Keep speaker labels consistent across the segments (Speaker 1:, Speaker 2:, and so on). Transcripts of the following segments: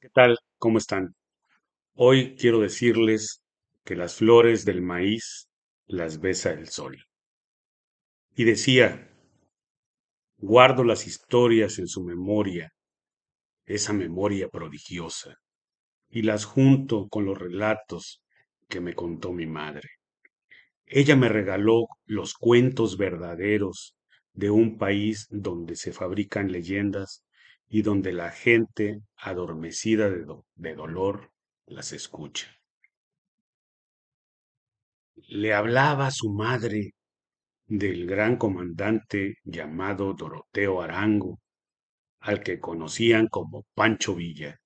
Speaker 1: ¿qué tal? ¿Cómo están? Hoy quiero decirles que las flores del maíz las besa el sol. Y decía, guardo las historias en su memoria, esa memoria prodigiosa, y las junto con los relatos que me contó mi madre. Ella me regaló los cuentos verdaderos de un país donde se fabrican leyendas y donde la gente adormecida de, dolor las escucha. Le hablaba su madre del gran comandante llamado Doroteo Arango, al que conocían como Pancho Villa,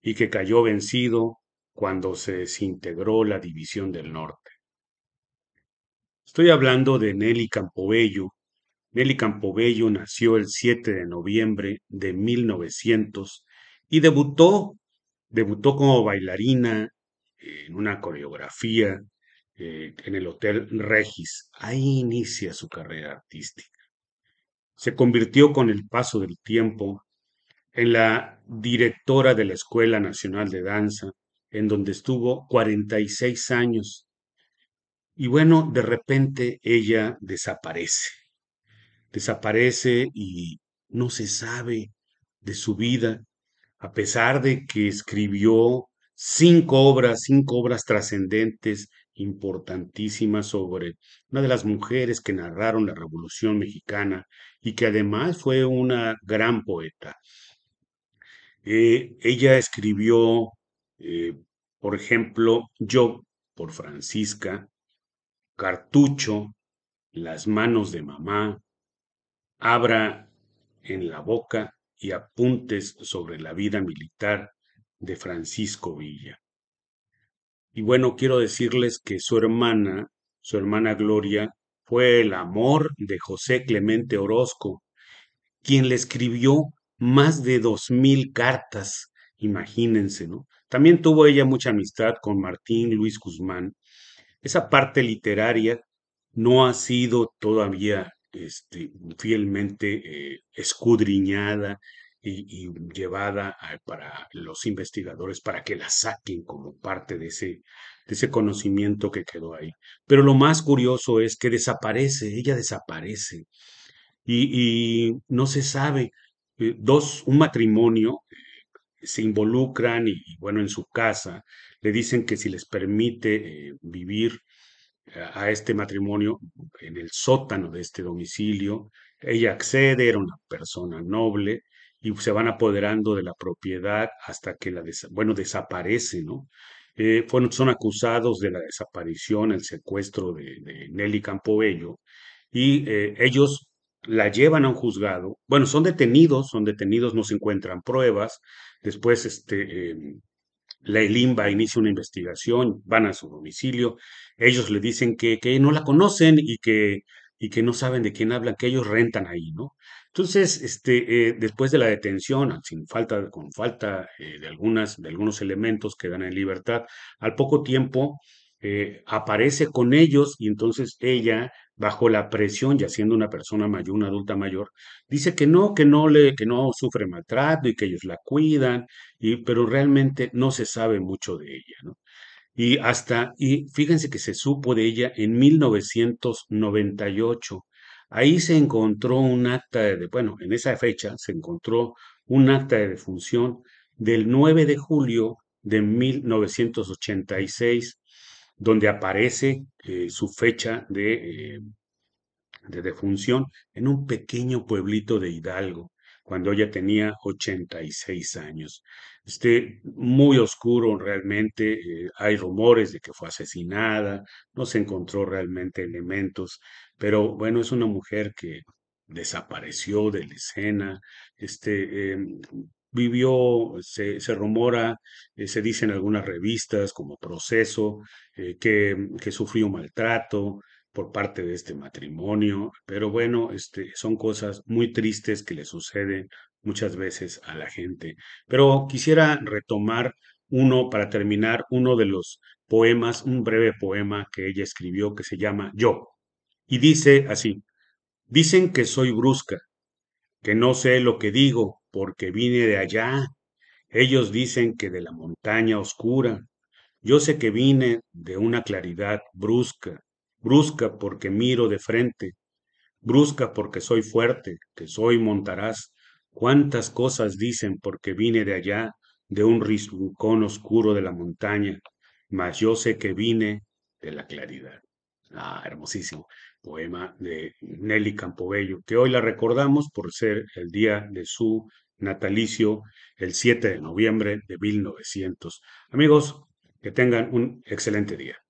Speaker 1: y que cayó vencido cuando se desintegró la División del Norte. Estoy hablando de Nelly Campobello, Nelly Campobello nació el 7 de noviembre de 1900 y debutó, debutó como bailarina en una coreografía eh, en el Hotel Regis. Ahí inicia su carrera artística. Se convirtió con el paso del tiempo en la directora de la Escuela Nacional de Danza, en donde estuvo 46 años. Y bueno, de repente ella desaparece desaparece y no se sabe de su vida, a pesar de que escribió cinco obras, cinco obras trascendentes, importantísimas sobre una de las mujeres que narraron la Revolución Mexicana y que además fue una gran poeta. Eh, ella escribió, eh, por ejemplo, Yo por Francisca, Cartucho, Las manos de mamá, abra en la boca y apuntes sobre la vida militar de Francisco Villa. Y bueno, quiero decirles que su hermana, su hermana Gloria, fue el amor de José Clemente Orozco, quien le escribió más de dos mil cartas, imagínense, ¿no? También tuvo ella mucha amistad con Martín Luis Guzmán. Esa parte literaria no ha sido todavía este, fielmente eh, escudriñada y, llevada para los investigadores para que la saquen como parte de ese, de ese conocimiento que quedó ahí. Pero lo más curioso es que desaparece, ella desaparece y, no se sabe. Eh, dos, un matrimonio eh, se involucran y, bueno, en su casa le dicen que si les permite vivir a este matrimonio en el sótano de este domicilio. Ella accede, era una persona noble, y se van apoderando de la propiedad hasta que la, bueno, desaparece, ¿no? Eh, son acusados de la desaparición, el secuestro de, Nelly Campobello, y eh, ellos la llevan a un juzgado. Bueno, son detenidos, son detenidos, no se encuentran pruebas. Después, este, em, la, Limba inicia una investigación, van a su domicilio, ellos le dicen que, que no la conocen y que, y que no saben de quién hablan, que ellos rentan ahí, ¿no? Entonces, este, eh, después de la detención, sin falta, con falta eh, de, algunas, de algunos elementos que dan en libertad, al poco tiempo eh, aparece con ellos y entonces ella bajo la presión, ya siendo una persona mayor, una adulta mayor, dice que no, que no le, que no sufre maltrato y que ellos la cuidan, y, pero realmente no se sabe mucho de ella, Y hasta, y fíjense que se supo de ella en 1998. Ahí se encontró un acta de, bueno, en esa fecha se encontró un acta de defunción del 9 de julio de 1986 donde aparece eh, su fecha de, eh, de defunción en un pequeño pueblito de Hidalgo, cuando ella tenía 86 años. Este, muy oscuro realmente, eh, hay rumores de que fue asesinada, no se encontró realmente elementos, pero bueno, es una mujer que desapareció de la escena, este, em, vivió, se, rumora, eh, se dice en algunas revistas como proceso, eh, que, que sufrió maltrato por parte de este matrimonio, pero bueno, este, son cosas muy tristes que le suceden muchas veces a la gente. Pero quisiera retomar uno, para terminar, uno de los poemas, un breve poema que ella escribió que se llama Yo. Y dice así, dicen que soy brusca, que no sé lo que digo, porque vine de allá. Ellos dicen que de la montaña oscura. Yo sé que vine de una claridad brusca, brusca porque miro de frente, brusca porque soy fuerte, que soy montarás. Cuántas cosas dicen porque vine de allá, de un rincón oscuro de la montaña, mas yo sé que vine de la claridad. Ah, hermosísimo poema de Nelly Campobello, que hoy la recordamos por ser el día de su natalicio el 7 de noviembre de 1900. Amigos, que tengan un excelente día.